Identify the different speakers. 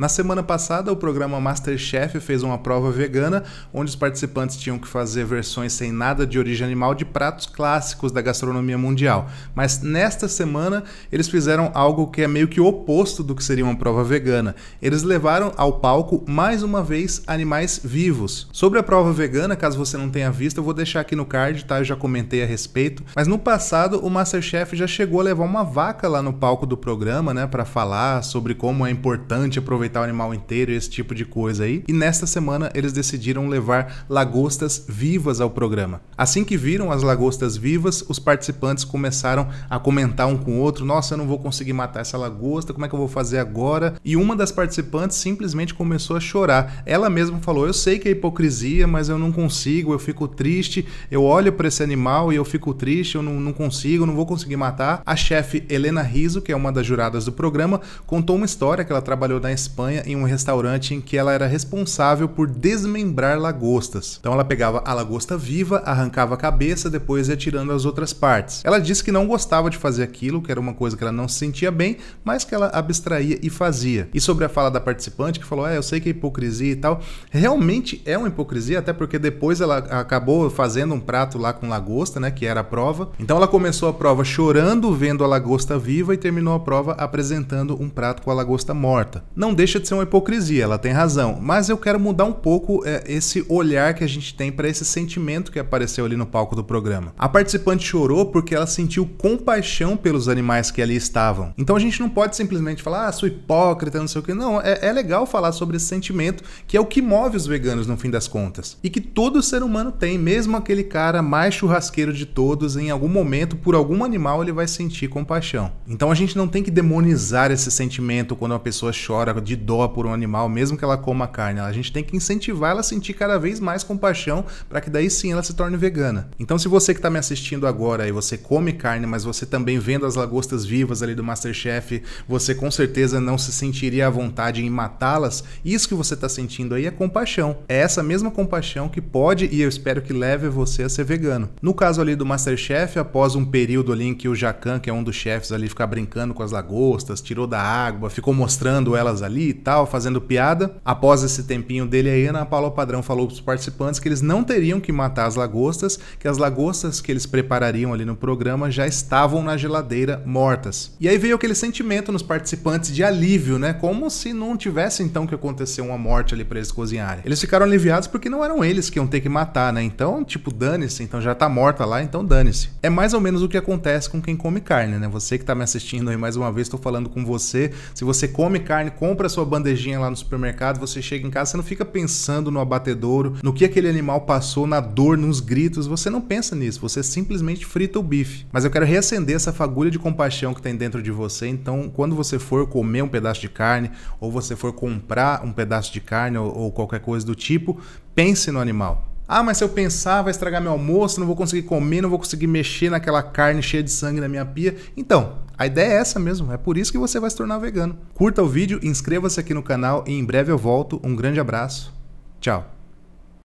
Speaker 1: Na semana passada, o programa Masterchef fez uma prova vegana, onde os participantes tinham que fazer versões sem nada de origem animal de pratos clássicos da gastronomia mundial. Mas nesta semana, eles fizeram algo que é meio que oposto do que seria uma prova vegana. Eles levaram ao palco, mais uma vez, animais vivos. Sobre a prova vegana, caso você não tenha visto, eu vou deixar aqui no card, tá? Eu já comentei a respeito. Mas no passado, o Masterchef já chegou a levar uma vaca lá no palco do programa, né, para falar sobre como é importante aproveitar aproveitar o animal inteiro, esse tipo de coisa aí. E nesta semana eles decidiram levar lagostas vivas ao programa. Assim que viram as lagostas vivas, os participantes começaram a comentar um com o outro: "Nossa, eu não vou conseguir matar essa lagosta, como é que eu vou fazer agora?". E uma das participantes simplesmente começou a chorar. Ela mesma falou: "Eu sei que é hipocrisia, mas eu não consigo, eu fico triste, eu olho para esse animal e eu fico triste, eu não, não consigo, não vou conseguir matar". A chefe Helena Riso, que é uma das juradas do programa, contou uma história que ela trabalhou na Espanha Espanha em um restaurante em que ela era responsável por desmembrar lagostas. Então ela pegava a lagosta viva, arrancava a cabeça, depois ia tirando as outras partes. Ela disse que não gostava de fazer aquilo, que era uma coisa que ela não se sentia bem, mas que ela abstraía e fazia. E sobre a fala da participante que falou: "É, eu sei que é hipocrisia e tal". Realmente é uma hipocrisia, até porque depois ela acabou fazendo um prato lá com lagosta, né, que era a prova. Então ela começou a prova chorando vendo a lagosta viva e terminou a prova apresentando um prato com a lagosta morta. Não deixa de ser uma hipocrisia, ela tem razão. Mas eu quero mudar um pouco é, esse olhar que a gente tem para esse sentimento que apareceu ali no palco do programa. A participante chorou porque ela sentiu compaixão pelos animais que ali estavam. Então a gente não pode simplesmente falar, ah, sou hipócrita, não sei o que. Não, é, é legal falar sobre esse sentimento que é o que move os veganos no fim das contas. E que todo ser humano tem, mesmo aquele cara mais churrasqueiro de todos, em algum momento, por algum animal, ele vai sentir compaixão. Então a gente não tem que demonizar esse sentimento quando uma pessoa chora de de dó por um animal, mesmo que ela coma carne. A gente tem que incentivar ela a sentir cada vez mais compaixão para que daí sim ela se torne vegana. Então, se você que está me assistindo agora e você come carne, mas você também vendo as lagostas vivas ali do Masterchef, você com certeza não se sentiria à vontade em matá-las. Isso que você está sentindo aí é compaixão. É essa mesma compaixão que pode e eu espero que leve você a ser vegano. No caso ali do Masterchef, após um período ali em que o Jacan, que é um dos chefes ali, fica brincando com as lagostas, tirou da água, ficou mostrando elas ali, ali e tal, fazendo piada. Após esse tempinho dele aí, Ana Paula Padrão falou para os participantes que eles não teriam que matar as lagostas, que as lagostas que eles preparariam ali no programa já estavam na geladeira mortas. E aí veio aquele sentimento nos participantes de alívio, né? Como se não tivesse então que acontecer uma morte ali para eles cozinharem. Eles ficaram aliviados porque não eram eles que iam ter que matar, né? Então, tipo, dane-se, então já tá morta lá, então dane-se. É mais ou menos o que acontece com quem come carne, né? Você que tá me assistindo aí mais uma vez, tô falando com você. Se você come carne, compra sua bandejinha lá no supermercado, você chega em casa, você não fica pensando no abatedouro, no que aquele animal passou, na dor, nos gritos, você não pensa nisso, você simplesmente frita o bife. Mas eu quero reacender essa fagulha de compaixão que tem dentro de você, então quando você for comer um pedaço de carne, ou você for comprar um pedaço de carne ou, ou qualquer coisa do tipo, pense no animal. Ah, mas se eu pensar, vai estragar meu almoço, não vou conseguir comer, não vou conseguir mexer naquela carne cheia de sangue na minha pia. Então, a ideia é essa mesmo, é por isso que você vai se tornar vegano. Curta o vídeo, inscreva-se aqui no canal e em breve eu volto. Um grande abraço. Tchau.